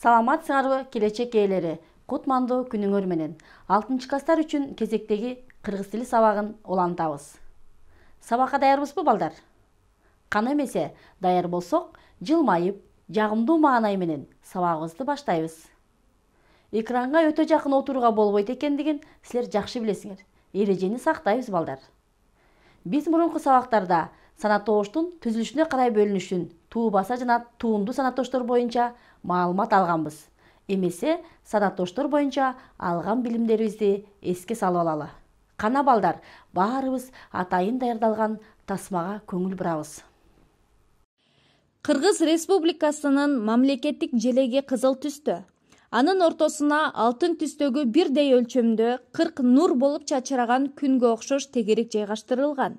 саламат сыңарғы келечек ээлери құтманды күнің күнүңөр менен алтынчы класстар үчүн кезектеги кыргыз тили сабагын улантабыз сабакка даярбызбы балдар кана эмесе даяр болсок жылмайып жагымдуу маанай менен сабагыбызды баштайбыз өте жақын жакын отурууга болбойт экендигин силер жакшы билесиңер эрежени сактайбыз балдар биз мурунку сабактарда санаттооштун түзүлүшүнө карай бөлүнүшүн туубаса жана туунду санаттоштор боюнча маалымат алганбыз эмесе санаттоштор боюнча алган билимдерибизди эске салып алалы кана балдар баарыбыз атайын даярдалган тасмага көңүл бурабыз кыргыз республикасынын мамлекеттик желеги кызыл түстө анын ортосуна алтын түстөгү бирдей өлчөмдө кырк нур болуп чачыраган күнгө окшош тегерек жайгаштырылган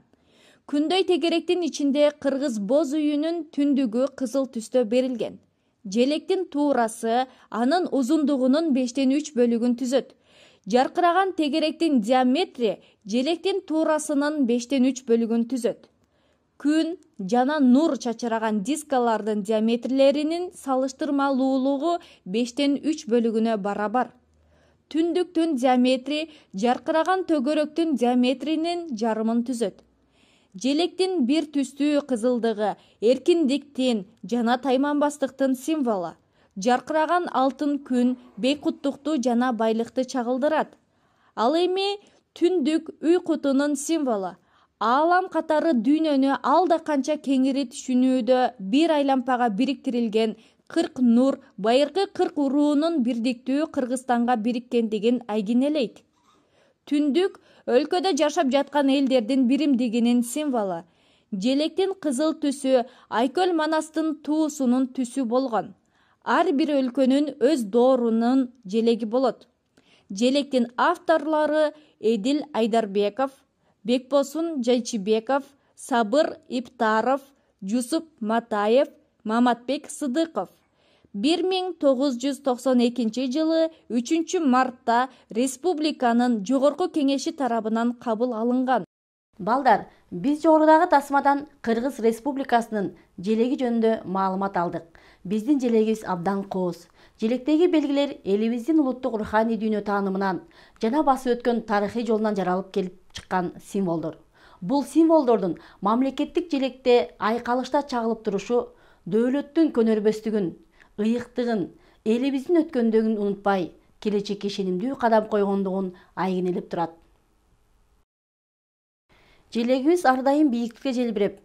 күндөй тегеректин ичинде кыргыз боз үйүнүн түндүгү кызыл түстө берилген желектин туурасы анын узундугунун бештен үч бөлүгүн түзөт жаркыраган тегеректин диаметри желектин туурасынын бештен үч бөлүгүн түзөт күн жана нур чачыраган дискалардын диаметрлеринин салыштырмалуулугу бештен үч бөлүгүнө барабар түндүктүн диаметри жаркыраган төгөрөктүн диаметринин жарымын түзөт желектин бир түстүү кызылдыгы эркиндиктин жана тайманбастыктын символу жаркыраган алтын күн бейкуттукту жана байлыкты чагылдырат ал эми түндүк үй кутунун символу аалам катары дүйнөнү алда канча кеңири түшүнүүдө бир айлампага бириктирилген кырк нур байыркы кырк уруунун бирдиктүү кыргызстанга бириккендигин айгинелейт түндүк өлкөдө жашап жаткан элдердин биримдигинин символу желектин кызыл түсү айкөл манастын туусунун түсү болгон ар бир өлкөнүн өз доорунун желеги болот желектин авторлору эдил айдарбеков бекбосун жайчыбеков сабыр иптаров жусуп матаев маматбек сыдыков 1992 жылы 3 мартта республиканын жогорку кеңеши тарабынан қабыл алынған. балдар биз жогорудагы тасмадан кыргыз республикасынын желегі жөнүндө маалымат алдық. биздин желегибиз абдан кооз желектеги белгілер элибиздин улуттук руханий дүйнө таанымынан жана басы өткөн тарыхый жолунан жаралып келіп шыққан символдор бул символдордун мамлекеттик желекте айкалышта чагылып турушу дөөлөттүн көнөрбөстүгүн ыйыктыгын элибиздин өткөндөгүн унутпай келечекке ишенимдүү кадам койгондугун айгинелеп турат желегибиз ар дайым бийиктикке желбиреп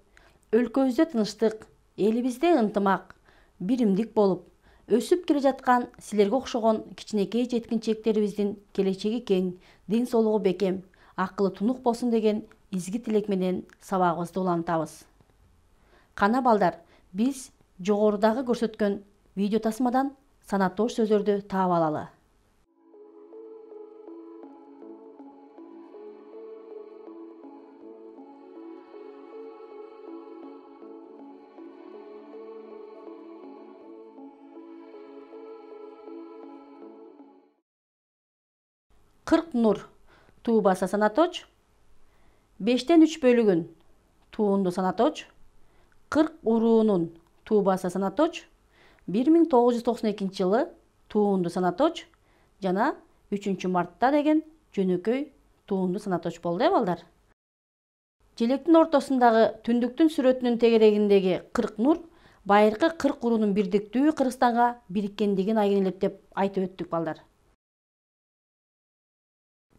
өлкөбүздө тынчтык элибизде ынтымак биримдик болуп өсүп келе жаткан силерге окшогон кичинекей жеткинчектерибиздин келечеги кең ден соолугу бекем акылы тунук болсун деген изги тилек менен сабагыбызды улантабыз кана балдар биз жогорудагы көрсөткөн видео тасмадан санаттош сөздөрдү таап алалы кырк нур туубаса санаточ бештен үч бөлүгүн туунду санаточ кырк уруунун туубаса санаточ бир миң тогуз жүз токсон экинчи жылы туунду санаточ жана үчүнчү мартта деген жөнөкөй туунду санаточ болду э балдар желектин ортосундагы түндүктүн сүрөтүнүн тегерегиндеги кырк нур байыркы кырк уруунун бирдиктүү кыргызстанга бириккендигин деп айтып өттүк балдар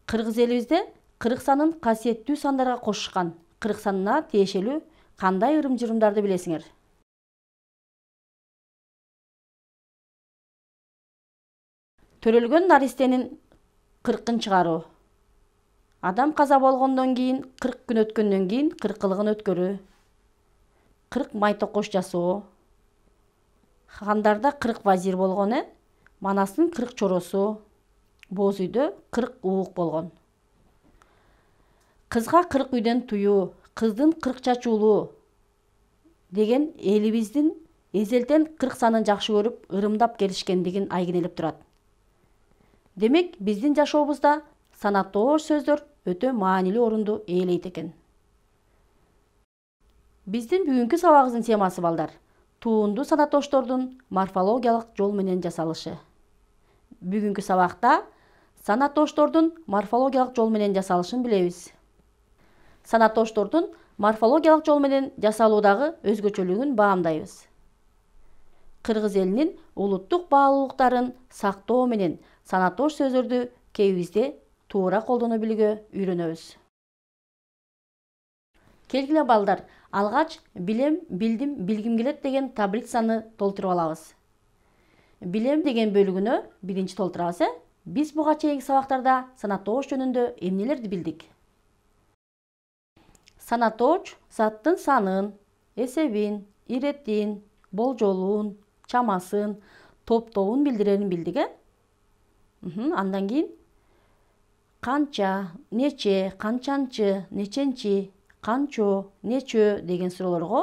кыргыз элибизде кырк санын касиеттүү сандарга кошушкан кырк санына тиешелүү кандай ырым жырымдарды билесиңер төрөлгөн наристенин кыркын чыгаруу адам каза болгондон кийин кырк күн өткөндөн кийин кыркылыгын өткөрүү кырк май токош жасоо хандарда кырк вазир болгон э манастын кырк чоросу боз үйдө кырк уук болгон кызга кырк үйдөн туюу кыздын кырк чачуулуу деген элибиздин эзелтен кырк санын жакшы көрүп ырымдап келишкендигин айгинелеп турат демек биздин жашообузда санаттоош сөздөр өтө маанилүү орунду ээлейт экен биздин бүгүнкү сабагыбыздын темасы балдар туунду санаттоштордун морфологиялык жол менен жасалышы бүгүнкү сабакта санаттоштордун морфологиялык жол менен жасалышын билебиз санаттоштордун морфологиялык жол менен жасалуудагы өзгөчөлүгүн баамдайбыз кыргыз элинин улуттук баалуулуктарын сактоо менен санатош сөздөрдү кээбизде туура колдоно билүүгө үйрөнөбүз келгиле балдар алгач білем, билдим билгим келет деген таблицаны толтуруп алабыз билем деген бөлүгүнө биринчи толтурабыз э биз буга чейинки сабактарда санатооч жөнүндө эмнелерди билдик санатооч заттын санын эсебин иретин болжолун чамасын топтобун билдирерин билдик э андан кийин канча нече канчанчы неченчи канчо нечөө деген суроолорго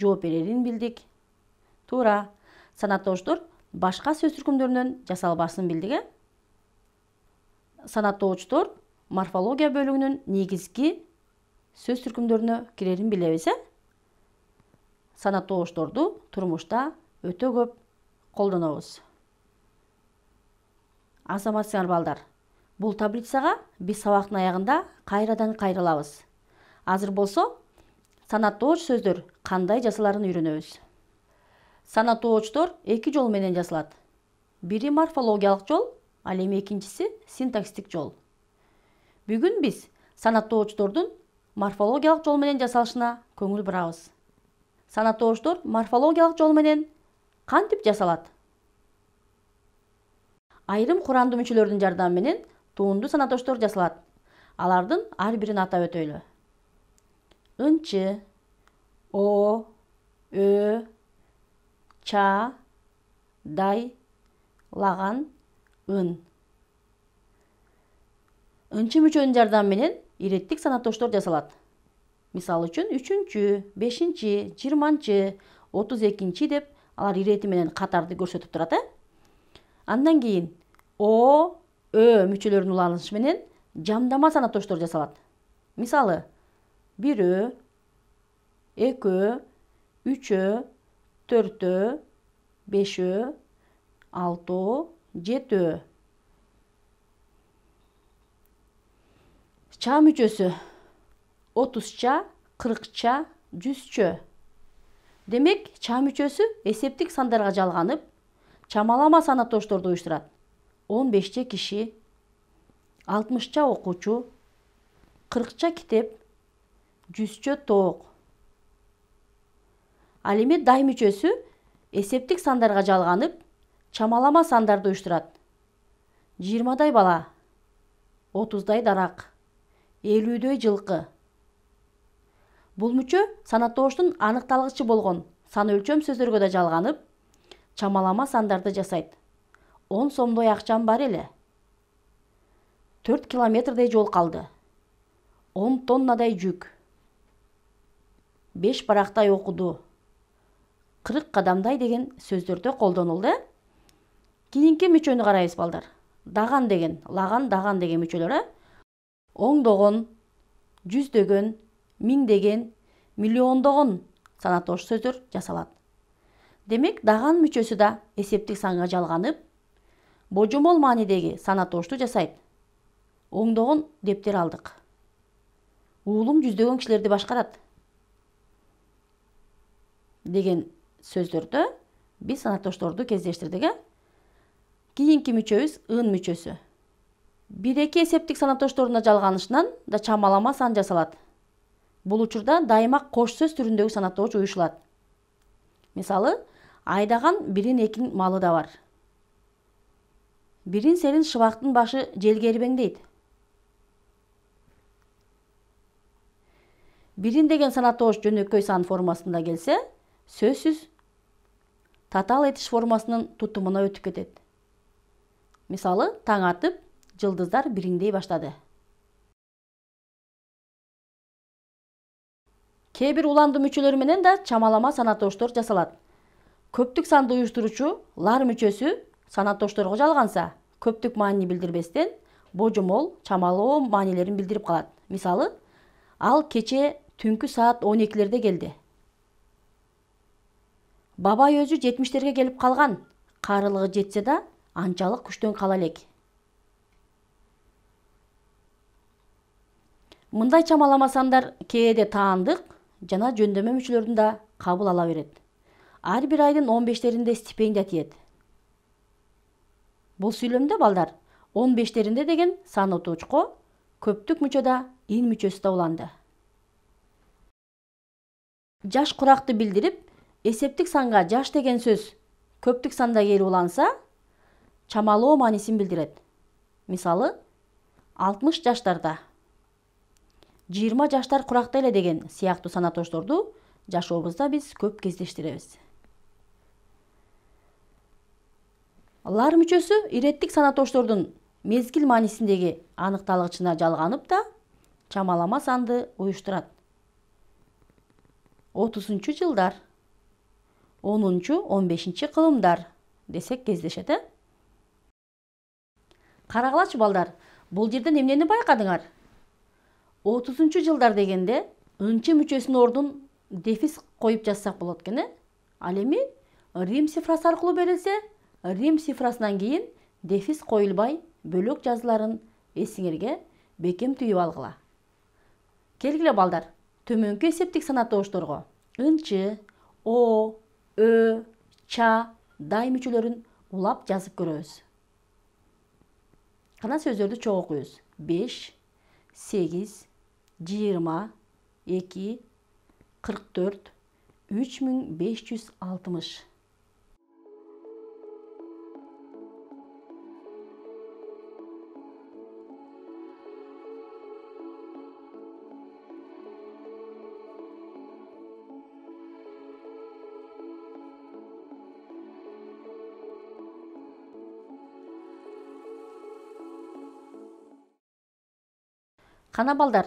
жооп берерин билдик туура санаттооштор башка сөз түркүмдөрүнөн жасалбасын билдик э санаттоочтор морфология бөлүгүнүн негизги сөз түркүмдөрүнө кирерин билебиз э санаттоочторду турмушта өте көп қолданабыз азаматсыңар балдар бұл таблицаға біз сабақтың аяғында қайрадан қайрылауыз. азыр болсо қандай сөздөр кандай жасаларын үйрөнөбүз оғыштор эки жол менен жасалат бири морфологиялык жол ал екіншісі синтакстик жол бүгүн биз санаттоочтордун морфологиялык жол менен жасалышына көңүл бурабыз оғыштор морфологиялык жол менен кантип жасалат айрым курамдуу мүчөлөрдүн жардамы менен туунду санатоштор жасалат алардын ар бирин атап өтөлү ынчы о ө ча дай лаган ын ынчы мүчөнүн жардамы менен иреттик санатоштор жасалат мисалы үчүн үчүнчү бешинчи жыйырманчы отуз экинчи деп алар ирети менен катарды көрсөтүп турат э андан кийин о ө мүчөлөрүнүн уланышы менен жамдама санаттоштор жасалат мисалы бирөө экөө үчөө төртөө бешөө алтөө жетөө ча мүчөсү отузча кырыкча жүзчө Демек, чам үчөсү эсептик сандарга жалганып, чамалама тошторду уюштурат. 15 ча киши, 60ча окуучу, 40ча китеп, 100чө тоок. Ал эми дайым үчөсү эсептик сандарга жалганып, чамалама сандарды уюштурат. 20дай бала, 30дай дарак, 50дөй жылкы, Бұл мүче санаттоғыштың анықталғышы болған сан өлчөм сөздерге да жалғанып, чамалама сандарды жасайды. 10 сомдой ақчам бар елі. 4 километрдей жол қалды. 10 тоннадай жүк. 5 барақтай оқыды. 40 қадамдай деген сөздерді қолданылды. Кейінке мүчөні қарайыз балдар. Даған деген, лаған даған деген мүчөлері. 10 доғын, 100 дөгін, миңдеген миллиондогон санаттош сөздөр жасалат демек даган мүчөсү да эсептик санга жалганып божомол маанидеги санаттошту жасайт оңдогон дептер алдык уулум жүздөгөн кишилерди башкарат деген сөздөрдө биз санаттошторду кездештирдик э кийинки мүчөбүз ын мүчөсү бир эки эсептик санаттошторуна жалганышынан да чамалама сан жасалат Бұл учурда дайыма қош сөз санатты санаттоочу уюшулат Месалы, айдаған бірін екін малы да бар Бірін серин шывақтың башы желге эрбеңдейт Бірін деген санаттоош жөнөкөй сан формасында келсе сөзсіз татал етіш формасының тұтымына өтіп кетеді. Месалы, таң атып жылдыздар біріндей баштады кээ бир уландуу мүчөлөрү менен да чамалама санаттоштор жасалат көптүк санды лар мүчөсү санаттошторго жалганса көптүк маанини билдирбестен божомол чамалоо маанилерин билдирип калат мисалы ал кече түнкү саат он экилерде келди бабай өзү жетимиштерге келип калган карылыгы жетсе да анчалык күчтөн кала элек мындай чамалама сандар кээде таандык жана жөндөмө мүчөлөрүн да кабыл ала берет ар бир айдын он бештеринде стипендия тиет бул сүйлөмдө балдар он бештеринде деген сан отуучко көптүк мүчө да ин мүчөсү уланды жаш куракты билдирип эсептик санга жаш деген сөз көптүк санда келип уланса чамалоо маанисин билдирет мисалы алтымыш жаштарда жыйырма жаштар куракта эле деген сыяктуу санатошторду жашообузда биз көп кездештиребиз лар мүчөсү иреттик санатоштордун мезгил маанисиндеги аныкталгычына жалганып да чамалама санды уюштурат отузунчу жылдар онунчу он бешинчи кылымдар десек кездешет э карагылачы балдар бул жерден эмнени байкадыңар отузунчу жылдар дегенде ынчы мүчөсүнүн ордун дефис коюп жазсак болот экен э ал эми рим цифрасы аркылуу берилсе рим цифрасынан кийин дефис коюлбай бөлөк жазыларын эсиңерге бекем түйүп алгыла келгиле балдар төмөнкү эсептик сана тобушторго ынчы о ө ча дай мүчөлөрүн улап жазып көрөбүз Кана сөздөрдү чогуу окуйбуз беш сегиз жыйырма эки кырк төрт үч қана балдар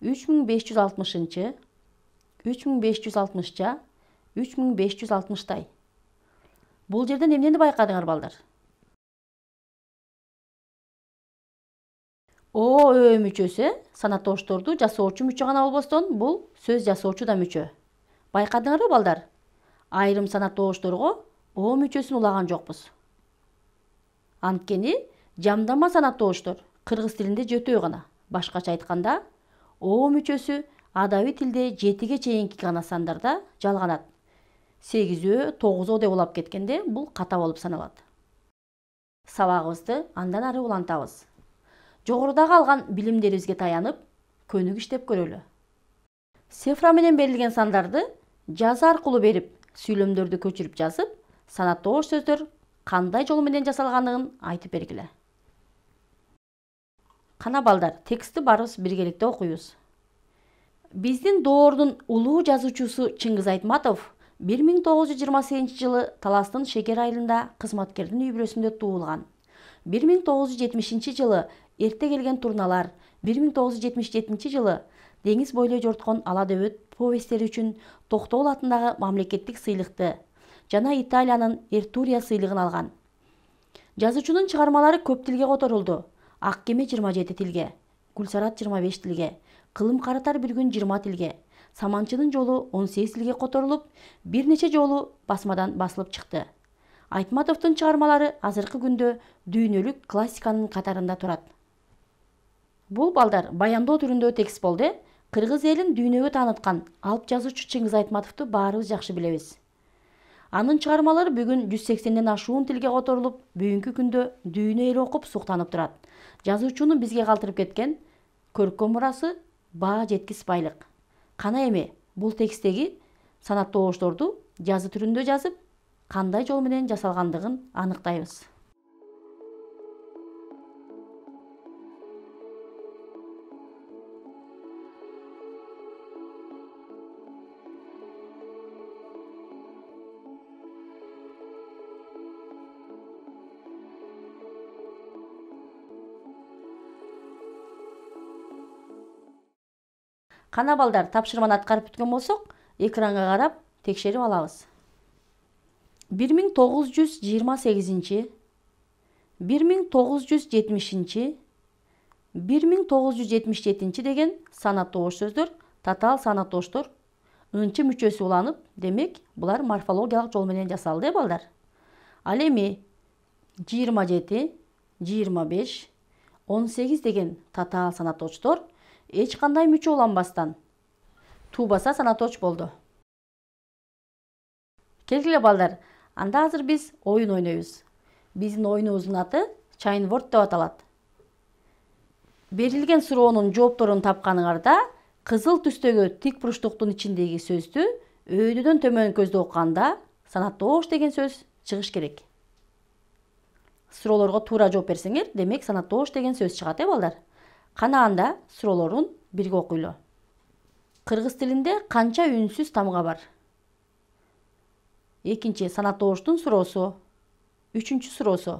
үч миң беш жүз алтымышынчы үч миң беш жүз алтымышча үч миң беш жүз алтымыштай бул жерден эмнени байкадыңар балдар о ө мүчөсү э сана жасоочу мүчө гана болбостон бул сөз жасоочу да мүчө байкадыңарбы балдар айрым сана о мүчөсүн улаган жокпуз анткени жамдама сана кыргыз тилинде жөтөө гана башкача айтканда оо мүчөсү адабий тилде жетиге чейинки гана сандарда жалганат сегиз ө тогуз о деп улап кеткенде бул ката болуп саналат сабагыбызды андан ары улантабыз жогорудагы алган билимдерибизге таянып көнүгүү иштеп көрөлү цифра менен берилген сандарды жазы аркылуу берип сүйлөмдөрдү көчүрүп жазып санатоош сөздөр кандай жол менен жасалгандыгын айтып бергиле Қана балдар тексті баарыбыз биргеликте окуйбуз биздин доордун улуу жазуучусу чыңгыз айтматов 1928 жылы Таластың шекер айылында Қызматкердің үй туылған. 1970 жылы эрте келген турналар 1977 жылы деңиз бойлой жорткон ала дөбөт повестери үчүн токтогул атындагы мамлекеттик сыйлықты жана Италияның эртурия сыйлығын алған. жазуучунун шығармалары көп тилге ак кеме жыйырма жети тилге гүлсарат жыйырма беш тилге кылым каратар бир күн жыйырма тилге саманчынын жолу он сегиз тилге которулуп бир нече жолу басмадан басылып чыкты айтматовдун чыгармалары азыркы күндө дүйнөлүк классиканын катарында турат бул балдар баяндоо түрүндө текст болду э кыргыз элин дүйнөгө тааныткан алып жазуучу чыңгыз айтматовду баарыбыз жакшы билебиз анын чыгармалары бүгін 180ден ашуун тилге которулуп бүгүнкү күндө дүйнө эли окуп суктанып турат жазуучунун бизге калтырып кеткен көркөм мурасы баа жеткис байлык кана эми бул тексттеги санаттуу добушторду жазы түрүндө жазып кандай жол менен жасалгандыгын аныктайбыз қана балдар тапсырманы атқарып бүткен болсақ экранға қарап тексеріп алабыз 1928 1970 1977 деген санаттоош татал татаал санаттооштор Үнші мүчөсү ұланып, демек бұлар морфологиялық жолменен жасалды балдар ал эми 25, 18 деген татал деген эч кандай мүчө уланбастан туубаса санатооч болду келгиле балдар анда азыр биз оюн ойнойбуз биздин оюнубуздун аты чайнворд деп аталат берилген суроонун жоопторун тапканыңарда кызыл түстөгү тик бурчтуктун ичиндеги сөздү өйдөдөн төмөн көздө окуганда санатооч деген сөз чыгыш керек суроолорго туура жооп берсеңер демек санатооч деген сөз чыгат э балдар канаанда суроолорун бирге окуйлу кыргыз тилинде канча үнсүз тамга бар экинчи санатооштун суроосу үчүнчү суроосу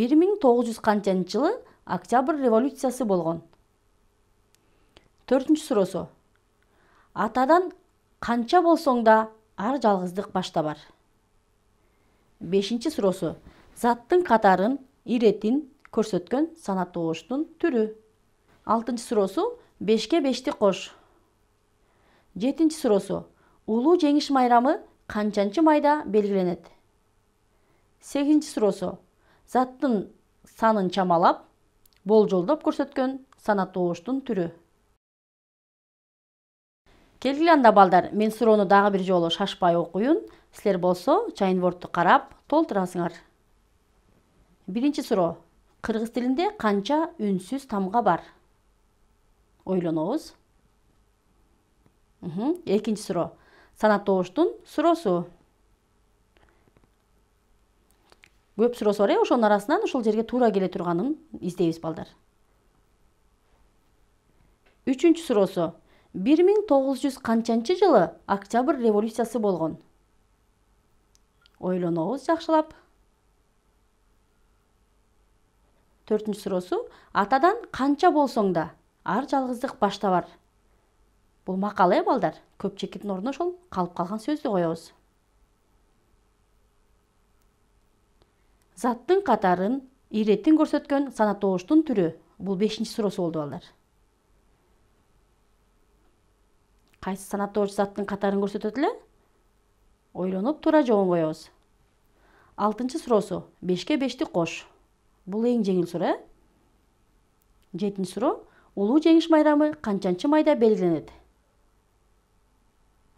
бир миң тогуз жылы октябрь революциясы болгон төртүнчү суроосу атадан канча болсоң да ар жалгыздык башта бар бешинчи суроосу заттын катарын иретин көрсөткөн санаттооштун түрү алтынчы суроосу бешке бешти кош жетинчи суроосу улуу жеңиш майрамы канчанчы майда белгиленет сегизинчи суроосу заттын санын чамалап болжолдоп көрсөткөн сана түрү келгиле анда балдар мен суроону дагы бир жолу шашпай окуюн силер болсо чайнвордту карап толтурасыңар биринчи суроо кыргыз тилинде канча үнсүз тамга бар ойлонобуз экинчи суроо санаттооштун суроосу көп суроосу бар э ошонун арасынан ушул жерге туура келе турганын издейбиз балдар үчүнчү суроосу бир миң тогуз жүз канчанчы жылы октябрь революциясы болгон ойлонобуз жакшылап төртүнчү суроосу атадан канча болсоң да ар жалғыздық башта бар бұл мақала е балдар көп чекиттин ордуна ошол қалған сөзді сөздү коебуз Заттың катарын иреттин көрсөткөн санатоочтун түрү бул бешинчи суроосу болду балдар кайсы санатобуш заттын катарын көрсөтөт эле ойлонуп туура жообун коебуз алтынчы суроосу бешке бешти кош бул эң жеңил суроо э жетинчи суроо улуу жеңиш майрамы канчанчы майда белгиленет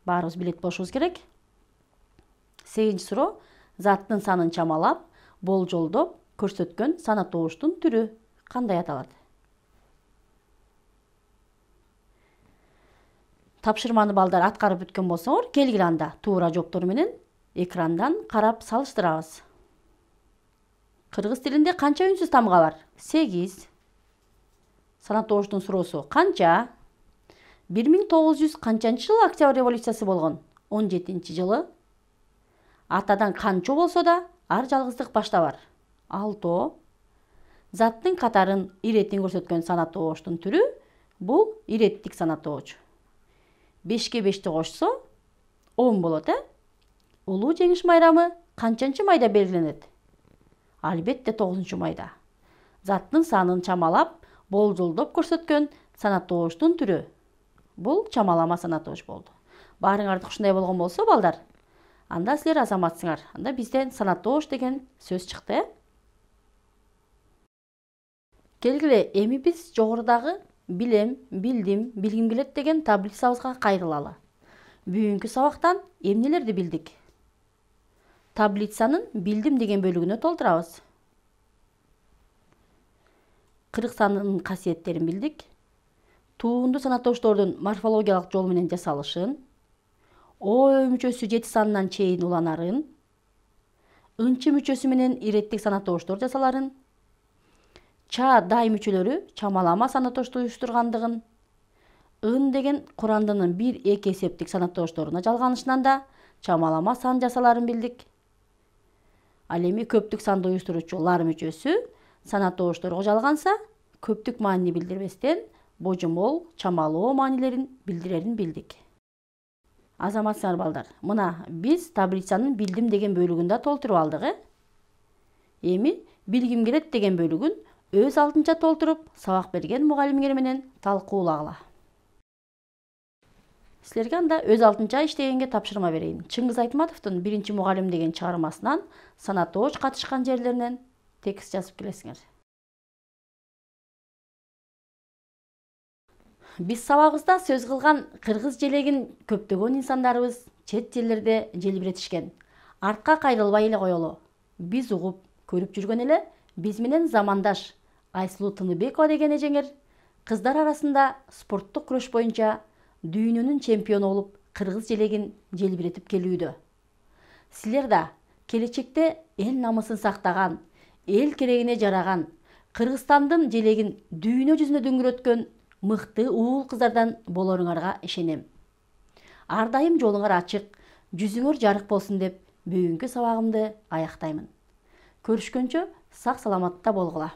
баарыбыз билет болушубуз керек сегизинчи суроо заттын санын чамалап болжолдоп көрсөткөн тоғыштың түрү кандай аталат тапшырманы балдар аткарып бүткөн болсоңор келгиле анда туура жооптор менен экрандан карап салыштырабыз кыргыз тилинде канча үнсүз тамга бар сегиз санатоочтун суроосу канча бир миң тогуз жүз канчанчы жылы октябрь революциясы болгон 17 жылы атадан қанчо болсо да ар жалгыздык башта бар алтоо заттын катарын иретин көрсөткөн түрі, түрү бул иреттик санатооч бешке бешти кошсо он болот э улуу жеңиш майрамы канчанчы майда белгиленет албетте тогузунчу майда заттын санын чамалап болжолдоп көрсөткөн санатоочтун түрү бул чамалама санаттоош болду баарыңарды ушундай болгон болсо балдар анда силер азаматсыңар анда бизден санаттоош деген сөз чыкты э келгиле эми биз жогорудагы билем билдим билгим келет деген таблицабызга кайрылалы бүгүнкү сабактан эмнелерди билдик таблицанын билдим деген бөлүгүнө толтурабыз кырк санынын касиеттерин билдик туунду санатоштордун морфологиялык жол менен жасалышын о мүчөсү жети санынан чейин уланарын ынчы мүчөсү менен иреттик санатооштор жасаларын ча дай мүчөлөрү чамалама санатошту уюштургандыгын ын деген курандынын бир эки эсептик санаттоошторуна жалганышынан да чамалама сан жасаларын билдик ал эми көптүк санды уюштуруучу лар мүчөсү санаттооштор кожалганса көптүк маанини билдирбестен божомол чамалоо маанилерин билдирерин билдик азаматсыңар балдар мына биз таблицанын билдим деген бөлүгүн да толтуруп алдык э ә? эми билгим келет деген бөлүгүн өз алдынча толтуруп сабак берген мугалимиңер менен талкуулагыла силерге анда өз алдынча иштегенге тапшырма берейин чыңгыз айтматовдун биринчи мугалим деген чыгармасынан санаттоош катышкан жерлеринен текст жазып келесіңер биз сабагыбызда сөз кылган кыргыз желегин көптөгөн инсандарыбыз чет жерлерде желбиретишкен артка кайрылбай эле коелу биз угуп көрүп жүргөн эле биз менен замандаш айсулуу тыныбекова деген эжеңер кыздар арасында спорттук күрөш боюнча дүйнөнүн чемпиону болуп кыргыз желегин желбиретип келүүдө силер да келечекте эл намысын сактаган эл керегине жараган кыргызстандын желегін дүйнө жүзүнө дүңгүрөткөн мыкты уул кыздардан болоруңарга ишенем ар дайым жолуңар ачык жүзүңөр жарык болсун деп бүгүнкү сабагымды аяктаймын көрүшкөнчө сак саламатта болгула